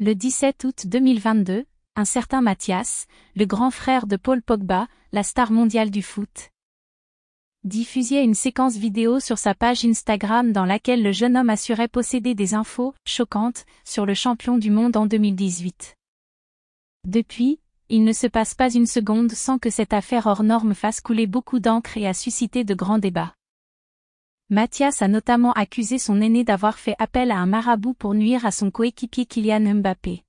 Le 17 août 2022, un certain Mathias, le grand frère de Paul Pogba, la star mondiale du foot, diffusait une séquence vidéo sur sa page Instagram dans laquelle le jeune homme assurait posséder des infos choquantes sur le champion du monde en 2018. Depuis, il ne se passe pas une seconde sans que cette affaire hors norme fasse couler beaucoup d'encre et a suscité de grands débats. Mathias a notamment accusé son aîné d'avoir fait appel à un marabout pour nuire à son coéquipier Kylian Mbappé.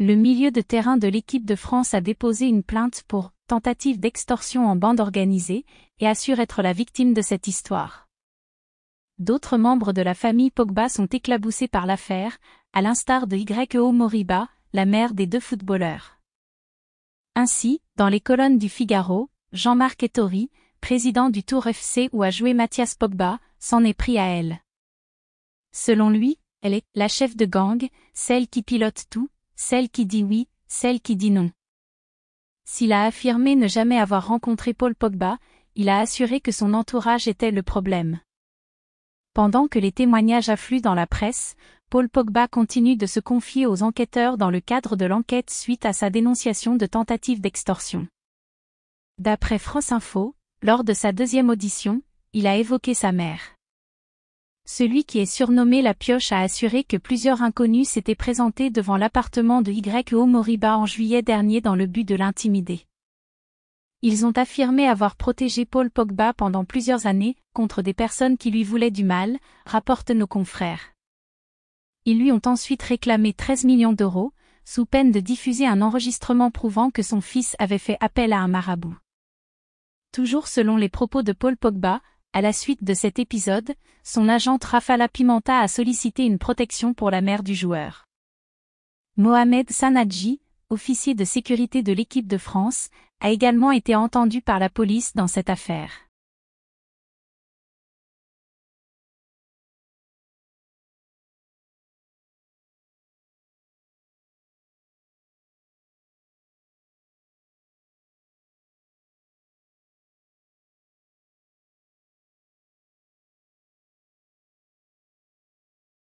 Le milieu de terrain de l'équipe de France a déposé une plainte pour tentative d'extorsion en bande organisée et assure être la victime de cette histoire. D'autres membres de la famille Pogba sont éclaboussés par l'affaire, à l'instar de YO Moriba, la mère des deux footballeurs. Ainsi, dans les colonnes du Figaro, Jean-Marc Ettori, président du Tour FC où a joué Mathias Pogba, s'en est pris à elle. Selon lui, elle est la chef de gang, celle qui pilote tout, celle qui dit oui, celle qui dit non. S'il a affirmé ne jamais avoir rencontré Paul Pogba, il a assuré que son entourage était le problème. Pendant que les témoignages affluent dans la presse, Paul Pogba continue de se confier aux enquêteurs dans le cadre de l'enquête suite à sa dénonciation de tentative d'extorsion. D'après France Info, lors de sa deuxième audition, il a évoqué sa mère. Celui qui est surnommé La Pioche a assuré que plusieurs inconnus s'étaient présentés devant l'appartement de YO Moriba en juillet dernier dans le but de l'intimider. Ils ont affirmé avoir protégé Paul Pogba pendant plusieurs années, contre des personnes qui lui voulaient du mal, rapportent nos confrères. Ils lui ont ensuite réclamé 13 millions d'euros, sous peine de diffuser un enregistrement prouvant que son fils avait fait appel à un marabout. Toujours selon les propos de Paul Pogba, à la suite de cet épisode, son agent Rafala Pimenta a sollicité une protection pour la mère du joueur. Mohamed Sanadji, officier de sécurité de l'équipe de France, a également été entendu par la police dans cette affaire.